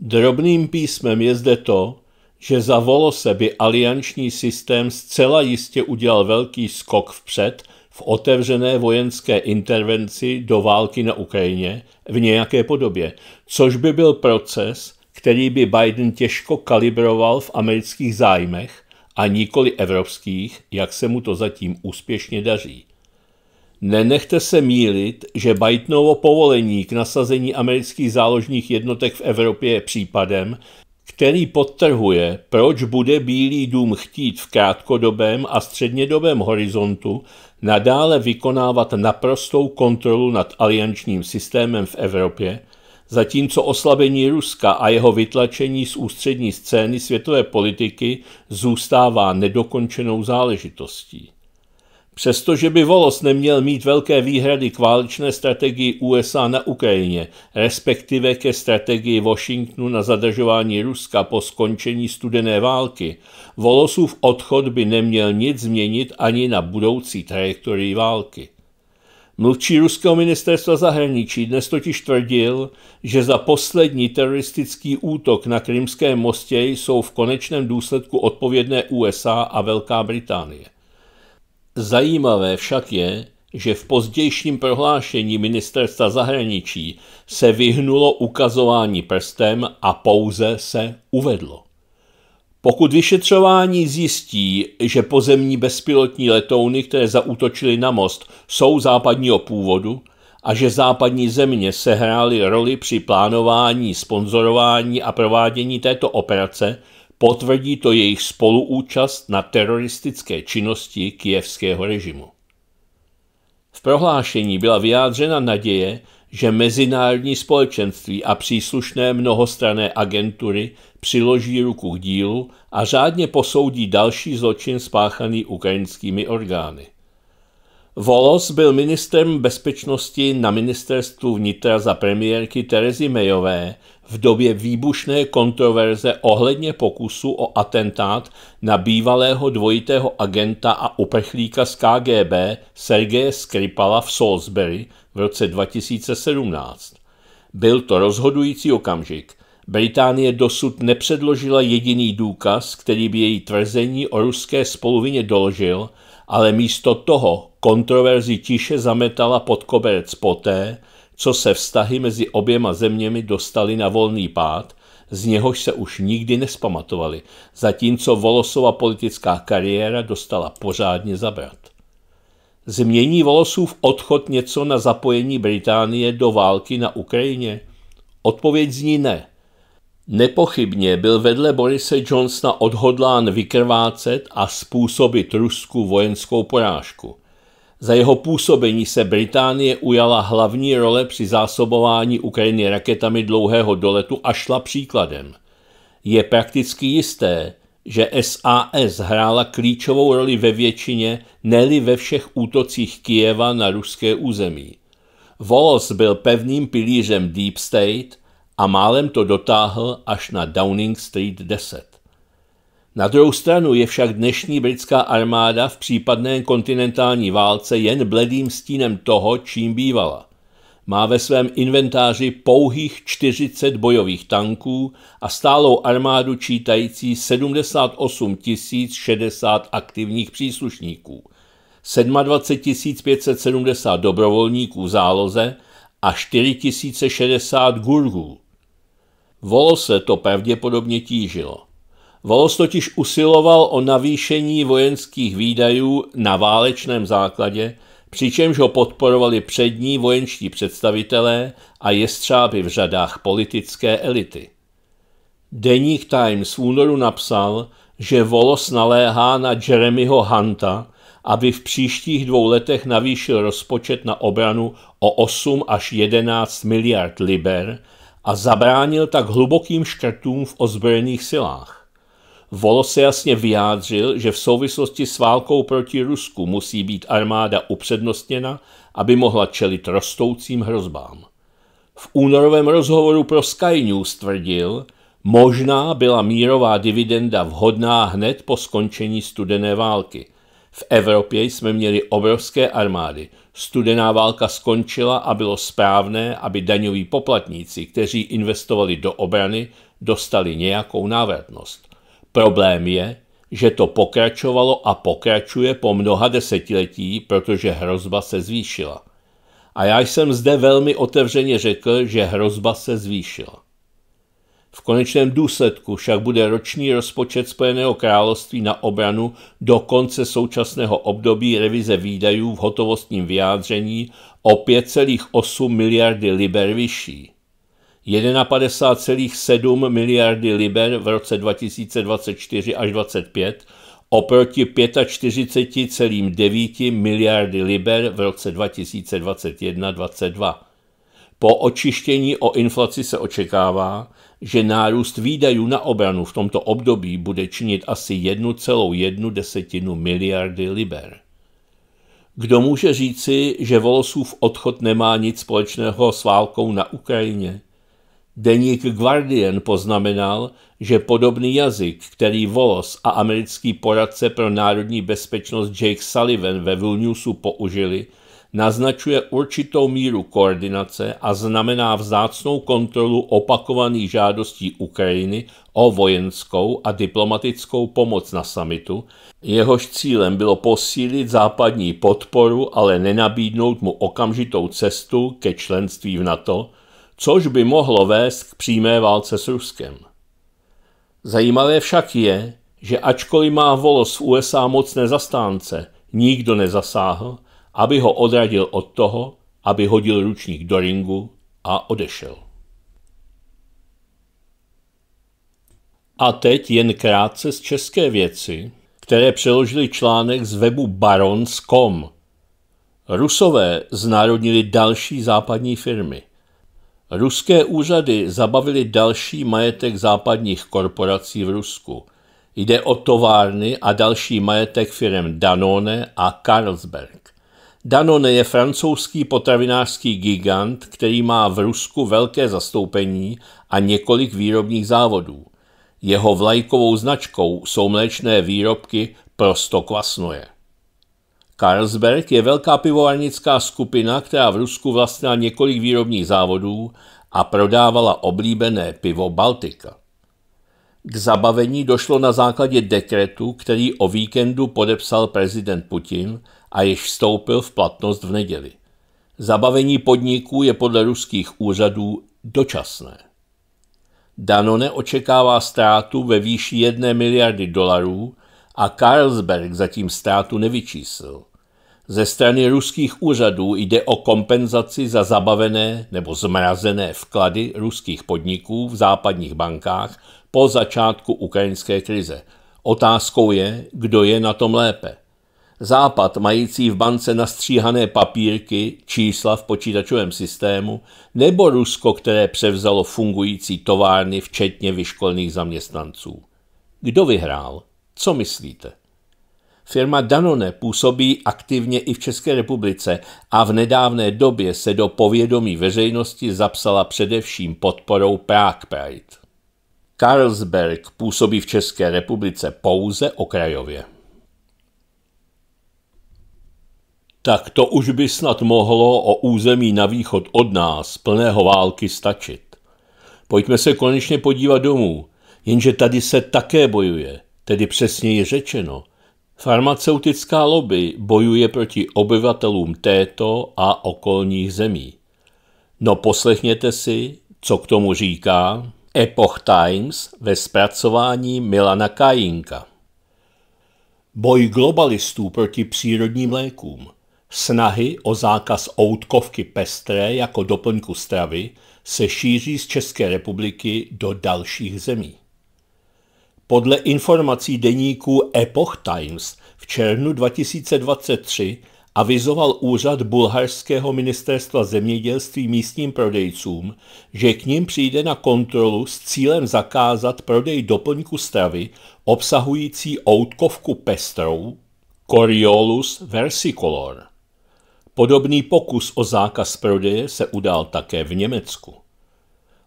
Drobným písmem je zde to, že za Volose by alianční systém zcela jistě udělal velký skok vpřed – v otevřené vojenské intervenci do války na Ukrajině v nějaké podobě, což by byl proces, který by Biden těžko kalibroval v amerických zájmech a nikoli evropských, jak se mu to zatím úspěšně daří. Nenechte se mílit, že Bidenovo povolení k nasazení amerických záložních jednotek v Evropě je případem, který podtrhuje, proč bude Bílý dům chtít v krátkodobém a střednědobém horizontu nadále vykonávat naprostou kontrolu nad aliančním systémem v Evropě, zatímco oslabení Ruska a jeho vytlačení z ústřední scény světové politiky zůstává nedokončenou záležitostí. Přestože by Volos neměl mít velké výhrady k válečné strategii USA na Ukrajině, respektive ke strategii Washingtonu na zadržování Ruska po skončení studené války, Volosův odchod by neměl nic změnit ani na budoucí trajektorii války. Mluvčí ruského ministerstva zahraničí dnes totiž tvrdil, že za poslední teroristický útok na Krymském mostě jsou v konečném důsledku odpovědné USA a Velká Británie. Zajímavé však je, že v pozdějším prohlášení ministerstva zahraničí se vyhnulo ukazování prstem a pouze se uvedlo. Pokud vyšetřování zjistí, že pozemní bezpilotní letouny, které zaútočily na most, jsou západního původu a že západní země sehrály roli při plánování, sponzorování a provádění této operace, Potvrdí to jejich spoluúčast na teroristické činnosti kijevského režimu. V prohlášení byla vyjádřena naděje, že mezinárodní společenství a příslušné mnohostrané agentury přiloží ruku k dílu a řádně posoudí další zločin spáchaný ukrajinskými orgány. Volos byl ministrem bezpečnosti na ministerstvu vnitra za premiérky Terezy Mayové v době výbušné kontroverze ohledně pokusu o atentát na bývalého dvojitého agenta a uprchlíka z KGB Sergeje Skripala v Salisbury v roce 2017. Byl to rozhodující okamžik. Británie dosud nepředložila jediný důkaz, který by její tvrzení o ruské spoluvině doložil – ale místo toho kontroverzi tiše zametala pod koberec poté, co se vztahy mezi oběma zeměmi dostaly na volný pád, z něhož se už nikdy nespamatovali, zatímco Volosova politická kariéra dostala pořádně zabrat. Změní Volosův odchod něco na zapojení Británie do války na Ukrajině? Odpověď zní ne. Nepochybně byl vedle Borise Johnsona odhodlán vykrvácet a způsobit Rusku vojenskou porážku. Za jeho působení se Británie ujala hlavní role při zásobování Ukrajiny raketami dlouhého doletu a šla příkladem. Je prakticky jisté, že SAS hrála klíčovou roli ve většině, neli ve všech útocích Kijeva na ruské území. Volos byl pevným pilířem Deep State a málem to dotáhl až na Downing Street 10. Na druhou stranu je však dnešní britská armáda v případné kontinentální válce jen bledým stínem toho, čím bývala. Má ve svém inventáři pouhých 40 bojových tanků a stálou armádu čítající 78 060 aktivních příslušníků, 27 570 dobrovolníků v záloze a 4060 gurgů se to pravděpodobně tížilo. Volos totiž usiloval o navýšení vojenských výdajů na válečném základě, přičemž ho podporovali přední vojenští představitelé a jestřáby v řadách politické elity. Deník Times v únoru napsal, že Volos naléhá na Jeremyho Hunta, aby v příštích dvou letech navýšil rozpočet na obranu o 8 až 11 miliard liber, a zabránil tak hlubokým škrtům v ozbrojených silách. Volo se jasně vyjádřil, že v souvislosti s válkou proti Rusku musí být armáda upřednostněna, aby mohla čelit rostoucím hrozbám. V únorovém rozhovoru pro Sky News tvrdil, možná byla mírová dividenda vhodná hned po skončení studené války – v Evropě jsme měli obrovské armády. Studená válka skončila a bylo správné, aby daňoví poplatníci, kteří investovali do obrany, dostali nějakou návratnost. Problém je, že to pokračovalo a pokračuje po mnoha desetiletí, protože hrozba se zvýšila. A já jsem zde velmi otevřeně řekl, že hrozba se zvýšila. V konečném důsledku však bude roční rozpočet Spojeného království na obranu do konce současného období revize výdajů v hotovostním vyjádření o 5,8 miliardy liber vyšší. 51,7 miliardy liber v roce 2024 až 2025 oproti 45,9 miliardy liber v roce 2021-22. Po očištění o inflaci se očekává, že nárůst výdajů na obranu v tomto období bude činit asi 1,1 miliardy liber. Kdo může říci, že Volosův odchod nemá nic společného s válkou na Ukrajině? Deník Guardian poznamenal, že podobný jazyk, který Volos a americký poradce pro národní bezpečnost Jake Sullivan ve Vilniusu použili, naznačuje určitou míru koordinace a znamená vzácnou kontrolu opakovaných žádostí Ukrajiny o vojenskou a diplomatickou pomoc na samitu, jehož cílem bylo posílit západní podporu, ale nenabídnout mu okamžitou cestu ke členství v NATO, což by mohlo vést k přímé válce s Ruskem. Zajímavé však je, že ačkoliv má Volos v USA mocné zastánce, nikdo nezasáhl – aby ho odradil od toho, aby hodil ručník do ringu a odešel. A teď jen krátce z české věci, které přeložili článek z webu barons.com. Rusové znárodnili další západní firmy. Ruské úřady zabavili další majetek západních korporací v Rusku. Jde o továrny a další majetek firm Danone a Carlsberg. Danone je francouzský potravinářský gigant, který má v Rusku velké zastoupení a několik výrobních závodů. Jeho vlajkovou značkou jsou mléčné výrobky prostokvasnoje. Carlsberg je velká pivovarnická skupina, která v Rusku vlastnila několik výrobních závodů a prodávala oblíbené pivo Baltika. K zabavení došlo na základě dekretu, který o víkendu podepsal prezident Putin – a již vstoupil v platnost v neděli. Zabavení podniků je podle ruských úřadů dočasné. Danone očekává ztrátu ve výši 1 miliardy dolarů a Carlsberg zatím ztrátu nevyčísl. Ze strany ruských úřadů jde o kompenzaci za zabavené nebo zmrazené vklady ruských podniků v západních bankách po začátku ukrajinské krize. Otázkou je, kdo je na tom lépe. Západ, mající v bance nastříhané papírky, čísla v počítačovém systému, nebo Rusko, které převzalo fungující továrny, včetně vyškolných zaměstnanců. Kdo vyhrál? Co myslíte? Firma Danone působí aktivně i v České republice a v nedávné době se do povědomí veřejnosti zapsala především podporou Prague Pride. Carlsberg působí v České republice pouze okrajově. tak to už by snad mohlo o území na východ od nás plného války stačit. Pojďme se konečně podívat domů, jenže tady se také bojuje, tedy přesněji řečeno. Farmaceutická lobby bojuje proti obyvatelům této a okolních zemí. No poslechněte si, co k tomu říká Epoch Times ve zpracování Milana Kajinka. Boj globalistů proti přírodním lékům – Snahy o zákaz outkovky pestré jako doplňku stravy se šíří z České republiky do dalších zemí. Podle informací deníku Epoch Times v červnu 2023 avizoval úřad bulharského ministerstva zemědělství místním prodejcům, že k ním přijde na kontrolu s cílem zakázat prodej doplňku stravy obsahující outkovku pestrou Coriolus versicolor. Podobný pokus o zákaz prodeje se udál také v Německu.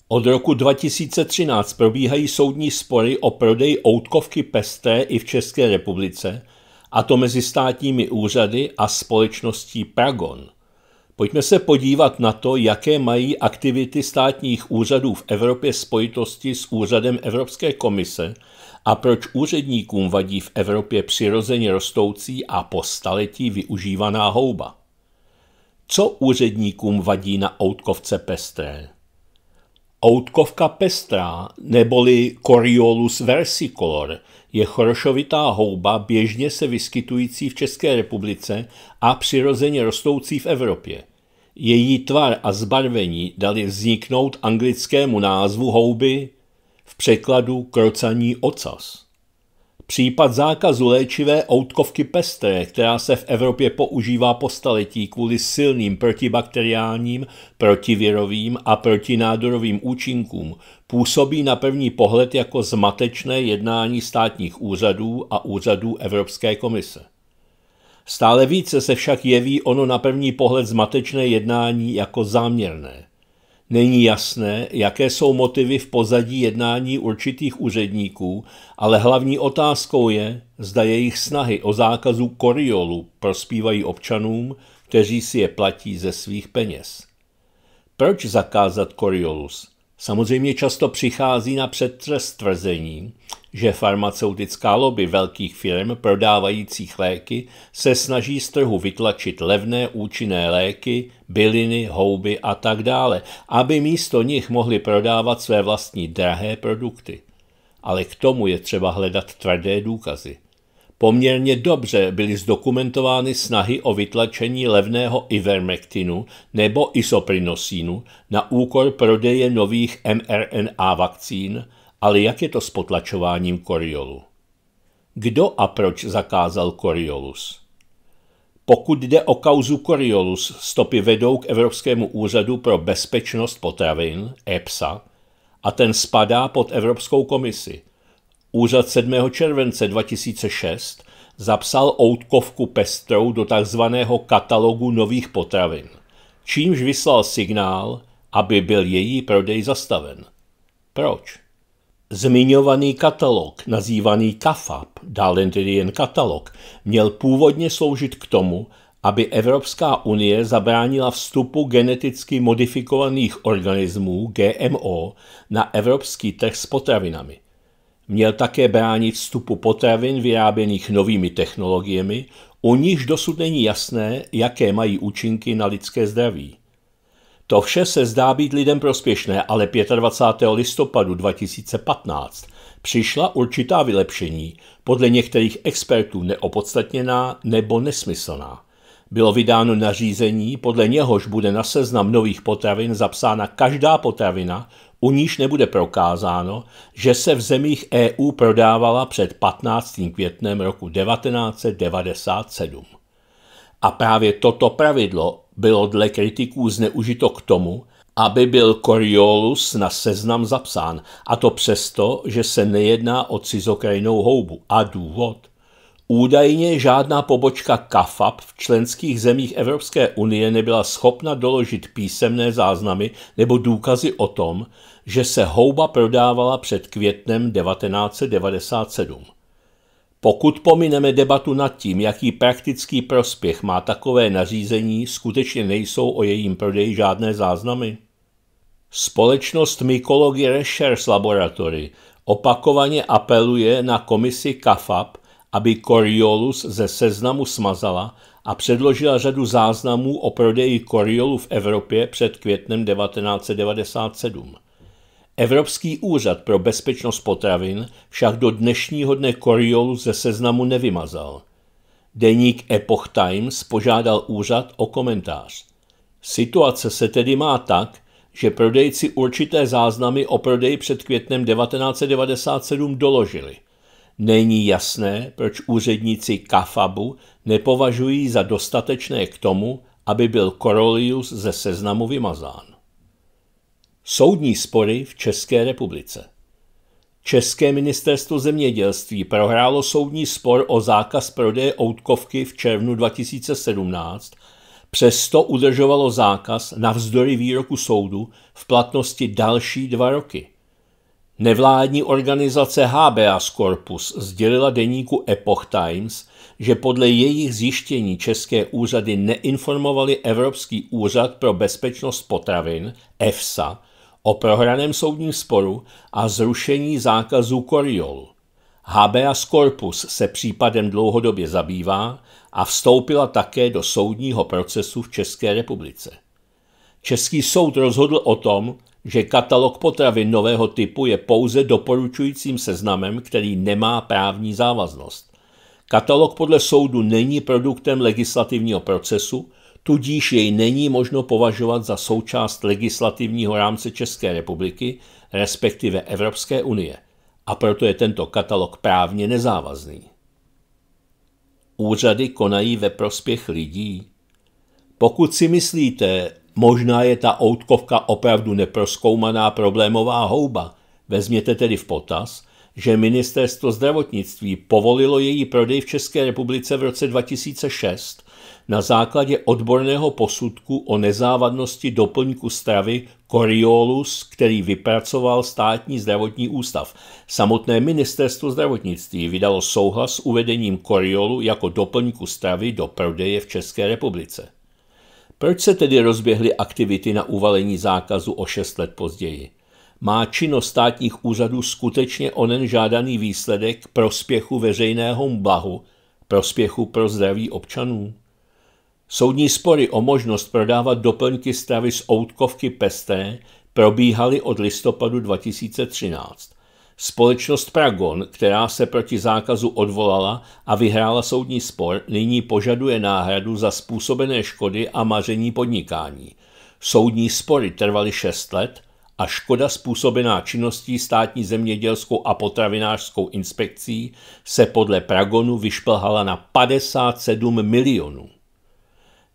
Od roku 2013 probíhají soudní spory o prodej outkovky pesté i v České republice, a to mezi státními úřady a společností Pragon. Pojďme se podívat na to, jaké mají aktivity státních úřadů v Evropě spojitosti s úřadem Evropské komise a proč úředníkům vadí v Evropě přirozeně rostoucí a po staletí využívaná houba. Co úředníkům vadí na outkovce pestré? Outkovka pestrá, neboli Coriolus versicolor, je chorošovitá houba běžně se vyskytující v České republice a přirozeně rostoucí v Evropě. Její tvar a zbarvení dali vzniknout anglickému názvu houby v překladu krocaní ocas. Případ zákazu léčivé outkovky pestré, která se v Evropě používá po staletí kvůli silným protibakteriálním, protivirovým a protinádorovým účinkům, působí na první pohled jako zmatečné jednání státních úřadů a úřadů Evropské komise. Stále více se však jeví ono na první pohled zmatečné jednání jako záměrné. Není jasné, jaké jsou motivy v pozadí jednání určitých úředníků, ale hlavní otázkou je, zda jejich snahy o zákazu koriolu prospívají občanům, kteří si je platí ze svých peněz. Proč zakázat koriolus? Samozřejmě často přichází na přetřes tvrzení, že farmaceutická lobby velkých firm prodávajících léky se snaží z trhu vytlačit levné účinné léky, byliny, houby a tak dále, aby místo nich mohli prodávat své vlastní drahé produkty. Ale k tomu je třeba hledat tvrdé důkazy. Poměrně dobře byly zdokumentovány snahy o vytlačení levného ivermektinu nebo isoprinosínu na úkor prodeje nových mRNA vakcín, ale jak je to s potlačováním koriolu? Kdo a proč zakázal koriolus? Pokud jde o kauzu koriolus, stopy vedou k Evropskému úřadu pro bezpečnost potravin, EPSA, a ten spadá pod Evropskou komisi – Úřad 7. července 2006 zapsal outkovku pestrou do tzv. katalogu nových potravin, čímž vyslal signál, aby byl její prodej zastaven. Proč? Zmiňovaný katalog, nazývaný CAFAP, dále tedy jen katalog, měl původně sloužit k tomu, aby Evropská unie zabránila vstupu geneticky modifikovaných organismů GMO na evropský trh s potravinami. Měl také bránit vstupu potravin vyráběných novými technologiemi, u nichž dosud není jasné, jaké mají účinky na lidské zdraví. To vše se zdá být lidem prospěšné, ale 25. listopadu 2015 přišla určitá vylepšení, podle některých expertů neopodstatněná nebo nesmyslná. Bylo vydáno nařízení, podle něhož bude na seznam nových potravin zapsána každá potravina, u níž nebude prokázáno, že se v zemích EU prodávala před 15. květnem roku 1997. A právě toto pravidlo bylo dle kritiků zneužito k tomu, aby byl Coriolus na seznam zapsán, a to přesto, že se nejedná o cizokrajnou houbu. A důvod? Údajně žádná pobočka KAFAP v členských zemích Evropské unie nebyla schopna doložit písemné záznamy nebo důkazy o tom, že se houba prodávala před květnem 1997. Pokud pomineme debatu nad tím, jaký praktický prospěch má takové nařízení, skutečně nejsou o jejím prodeji žádné záznamy. Společnost Mycology Research Laboratory opakovaně apeluje na komisi CAFAP, aby Coriolus ze seznamu smazala a předložila řadu záznamů o prodeji Coriolu v Evropě před květnem 1997. Evropský úřad pro bezpečnost potravin však do dnešního dne Koriolu ze seznamu nevymazal. Deník Epoch Times požádal úřad o komentář. Situace se tedy má tak, že prodejci určité záznamy o prodeji před květnem 1997 doložili. Není jasné, proč úředníci Kafabu nepovažují za dostatečné k tomu, aby byl Corolius ze seznamu vymazán. Soudní spory v České republice České ministerstvo zemědělství prohrálo soudní spor o zákaz prodeje outkovky v červnu 2017, přesto udržovalo zákaz navzdory výroku soudu v platnosti další dva roky. Nevládní organizace HBS Corpus sdělila deníku Epoch Times, že podle jejich zjištění české úřady neinformovaly Evropský úřad pro bezpečnost potravin EFSA o prohraném soudním sporu a zrušení zákazu koriolu. Habeas corpus se případem dlouhodobě zabývá a vstoupila také do soudního procesu v České republice. Český soud rozhodl o tom, že katalog potravy nového typu je pouze doporučujícím seznamem, který nemá právní závaznost. Katalog podle soudu není produktem legislativního procesu, tudíž jej není možno považovat za součást legislativního rámce České republiky, respektive Evropské unie, a proto je tento katalog právně nezávazný. Úřady konají ve prospěch lidí. Pokud si myslíte, možná je ta outkovka opravdu neproskoumaná problémová houba, vezměte tedy v potaz, že ministerstvo zdravotnictví povolilo její prodej v České republice v roce 2006 na základě odborného posudku o nezávadnosti doplňku stravy Coriolus, který vypracoval státní zdravotní ústav. Samotné ministerstvo zdravotnictví vydalo souhlas s uvedením Coriolu jako doplňku stravy do prodeje v České republice. Proč se tedy rozběhly aktivity na uvalení zákazu o 6 let později? Má činnost státních úřadů skutečně onen žádaný výsledek prospěchu veřejného blahu, prospěchu pro zdraví občanů? Soudní spory o možnost prodávat doplňky stravy z outkovky pesté probíhaly od listopadu 2013. Společnost Pragon, která se proti zákazu odvolala a vyhrála soudní spor, nyní požaduje náhradu za způsobené škody a maření podnikání. Soudní spory trvaly 6 let a škoda způsobená činností státní zemědělskou a potravinářskou inspekcí se podle Pragonu vyšplhala na 57 milionů.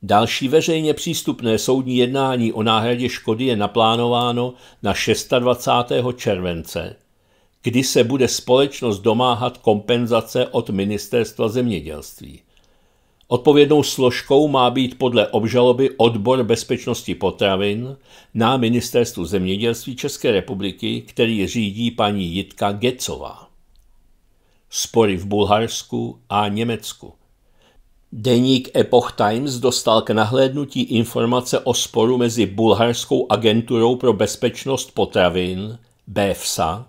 Další veřejně přístupné soudní jednání o náhradě škody je naplánováno na 26. července, kdy se bude společnost domáhat kompenzace od Ministerstva zemědělství. Odpovědnou složkou má být podle obžaloby odbor bezpečnosti potravin na Ministerstvu zemědělství České republiky, který řídí paní Jitka Gecová. Spory v Bulharsku a Německu. Deník Epoch Times dostal k nahlédnutí informace o sporu mezi bulharskou agenturou pro bezpečnost potravin (BFSA)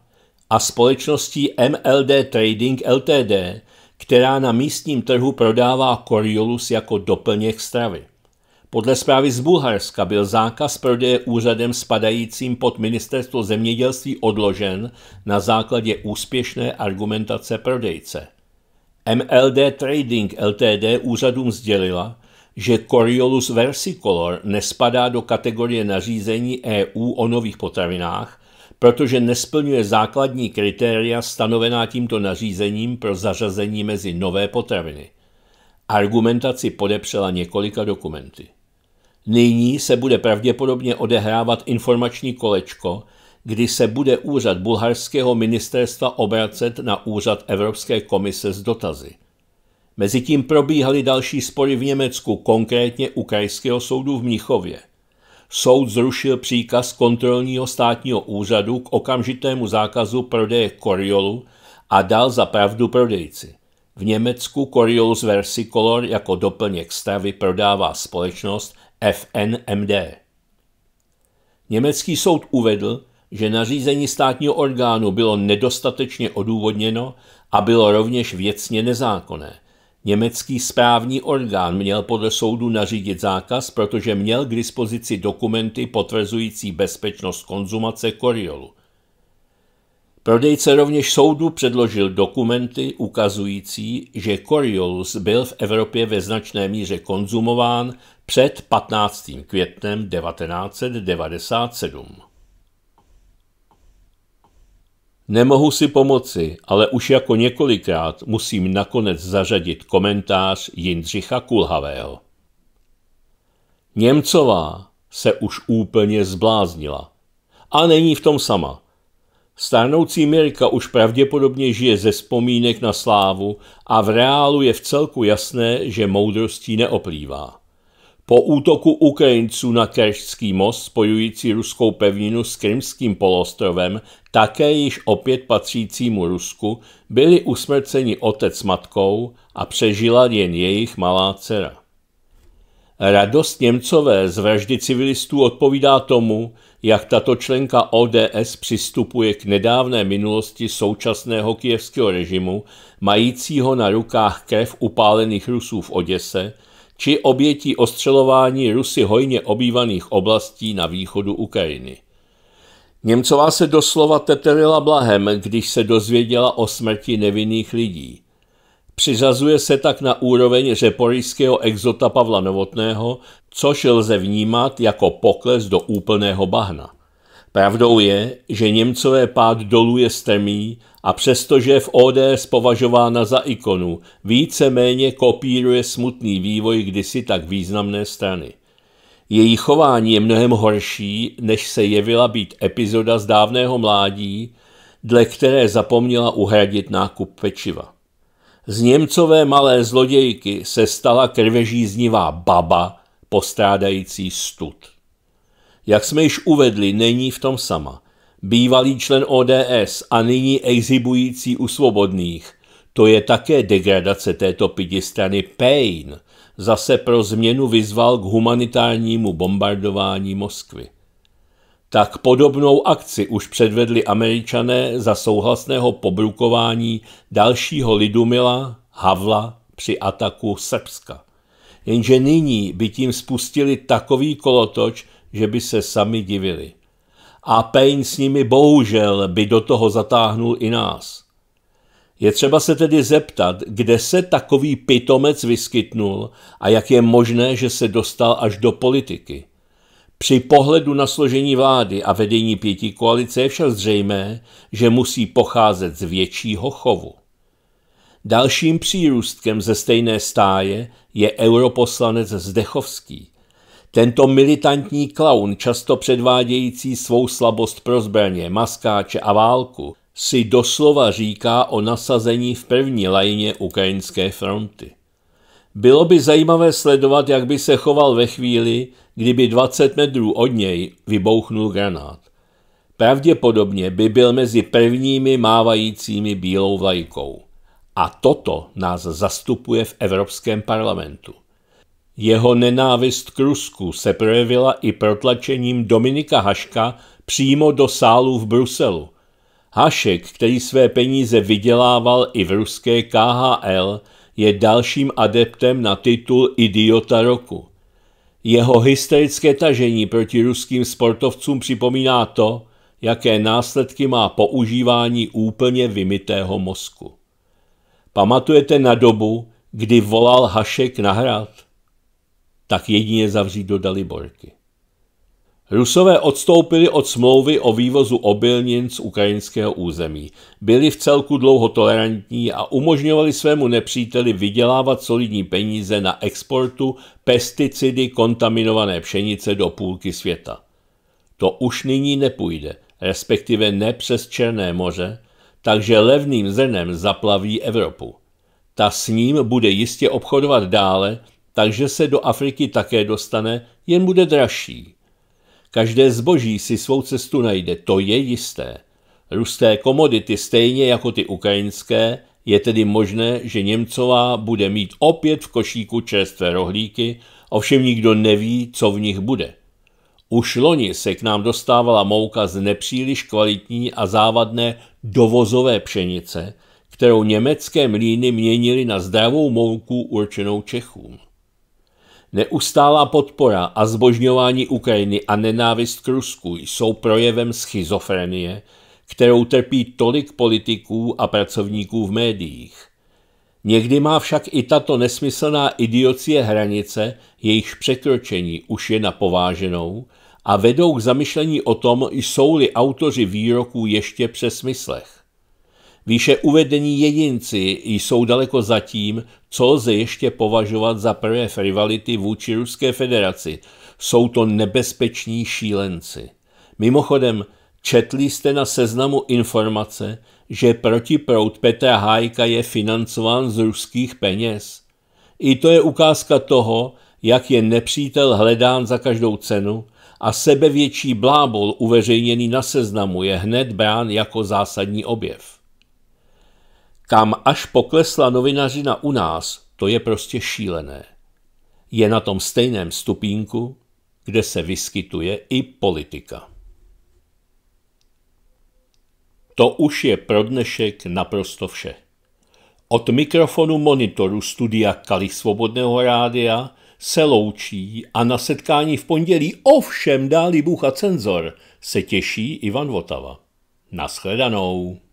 a společností MLD Trading LTD, která na místním trhu prodává Coriolus jako doplněk stravy. Podle zprávy z Bulharska byl zákaz prodeje úřadem spadajícím pod ministerstvo zemědělství odložen na základě úspěšné argumentace prodejce – MLD Trading LTD úřadům sdělila, že Coriolus versicolor nespadá do kategorie nařízení EU o nových potravinách, protože nesplňuje základní kritéria stanovená tímto nařízením pro zařazení mezi nové potraviny. Argumentaci podepřela několika dokumenty. Nyní se bude pravděpodobně odehrávat informační kolečko, kdy se bude úřad bulharského ministerstva obracet na úřad Evropské komise s dotazy. Mezitím probíhaly další spory v Německu, konkrétně u krajského soudu v Mnichově. Soud zrušil příkaz kontrolního státního úřadu k okamžitému zákazu prodeje Coriolu a dal za pravdu prodejci. V Německu Coriolus Versicolor jako doplněk stravy prodává společnost FNMD. Německý soud uvedl, že nařízení státního orgánu bylo nedostatečně odůvodněno a bylo rovněž věcně nezákonné. Německý správní orgán měl podle soudu nařídit zákaz, protože měl k dispozici dokumenty potvrzující bezpečnost konzumace koriolu. Prodejce rovněž soudu předložil dokumenty ukazující, že Coriolis byl v Evropě ve značné míře konzumován před 15. květnem 1997. Nemohu si pomoci, ale už jako několikrát musím nakonec zařadit komentář Jindřicha Kulhavého. Němcová se už úplně zbláznila. A není v tom sama. Stárnoucí Mirka už pravděpodobně žije ze vzpomínek na slávu a v reálu je v celku jasné, že moudrostí neoplývá. Po útoku Ukrajinců na Kerčský most spojující ruskou pevninu s Krymským polostrovem, také již opět patřícímu Rusku, byli usmrceni otec s matkou a přežila jen jejich malá dcera. Radost Němcové z vraždy civilistů odpovídá tomu, jak tato členka ODS přistupuje k nedávné minulosti současného kijevského režimu, majícího na rukách krev upálených Rusů v Oděse – či obětí ostřelování Rusy hojně obývaných oblastí na východu Ukrajiny. Němcová se doslova teterila blahem, když se dozvěděla o smrti nevinných lidí. Přizazuje se tak na úroveň řeporijského exota Pavla Novotného, což lze vnímat jako pokles do úplného bahna. Pravdou je, že Němcové pád dolů je strmý a přestože v ODS považována za ikonu, více-méně kopíruje smutný vývoj kdysi tak významné strany. Její chování je mnohem horší, než se jevila být epizoda z dávného mládí, dle které zapomněla uhradit nákup pečiva. Z Němcové malé zlodějky se stala krvežíznivá baba, postrádající stud. Jak jsme již uvedli, není v tom sama – bývalý člen ODS a nyní exibující u svobodných. To je také degradace této strany Payne. Zase pro změnu vyzval k humanitárnímu bombardování Moskvy. Tak podobnou akci už předvedli američané za souhlasného pobrukování dalšího Lidumila Havla při ataku Srbska. Jenže nyní by tím spustili takový kolotoč, že by se sami divili a Payne s nimi bohužel by do toho zatáhnul i nás. Je třeba se tedy zeptat, kde se takový pitomec vyskytnul a jak je možné, že se dostal až do politiky. Při pohledu na složení vlády a vedení pěti koalice je však zřejmé, že musí pocházet z většího chovu. Dalším přírůstkem ze stejné stáje je europoslanec Zdechovský – tento militantní klaun, často předvádějící svou slabost pro zbraně, maskáče a válku, si doslova říká o nasazení v první lajně ukrajinské fronty. Bylo by zajímavé sledovat, jak by se choval ve chvíli, kdyby 20 metrů od něj vybouchnul granát. Pravděpodobně by byl mezi prvními mávajícími bílou vlajkou. A toto nás zastupuje v Evropském parlamentu. Jeho nenávist k Rusku se projevila i protlačením Dominika Haška přímo do sálu v Bruselu. Hašek, který své peníze vydělával i v ruské KHL, je dalším adeptem na titul Idiota roku. Jeho hysterické tažení proti ruským sportovcům připomíná to, jaké následky má používání úplně vymytého mozku. Pamatujete na dobu, kdy volal Hašek na hrad? tak jedině zavřít do Daliborky. Rusové odstoupili od smlouvy o vývozu obilnin z ukrajinského území. Byli v celku dlouho tolerantní a umožňovali svému nepříteli vydělávat solidní peníze na exportu pesticidy kontaminované pšenice do půlky světa. To už nyní nepůjde, respektive ne přes Černé moře, takže levným zrnem zaplaví Evropu. Ta s ním bude jistě obchodovat dále, takže se do Afriky také dostane, jen bude dražší. Každé zboží si svou cestu najde, to je jisté. Rusté komodity stejně jako ty ukrajinské, je tedy možné, že Němcová bude mít opět v košíku čerstvé rohlíky, ovšem nikdo neví, co v nich bude. Už loni se k nám dostávala mouka z nepříliš kvalitní a závadné dovozové pšenice, kterou německé mlíny měnily na zdravou mouku určenou Čechům. Neustálá podpora a zbožňování Ukrajiny a nenávist k Rusku jsou projevem schizofrenie, kterou trpí tolik politiků a pracovníků v médiích. Někdy má však i tato nesmyslná idiocie hranice, jejichž překročení už je napováženou, a vedou k zamyšlení o tom, jsou-li autoři výroků ještě přes smyslech. Výše uvedení jedinci jsou daleko za tím, co lze ještě považovat za prvé rivality vůči Ruské federaci. Jsou to nebezpeční šílenci. Mimochodem, četli jste na seznamu informace, že protiprout Petra Hájka je financován z ruských peněz. I to je ukázka toho, jak je nepřítel hledán za každou cenu a sebevětší blábol uveřejněný na seznamu je hned brán jako zásadní objev kam až poklesla novinařina u nás, to je prostě šílené. Je na tom stejném stupínku, kde se vyskytuje i politika. To už je pro dnešek naprosto vše. Od mikrofonu monitoru studia Kali Svobodného rádia se loučí a na setkání v pondělí ovšem dáli Bůh a cenzor se těší Ivan Votava. Naschledanou.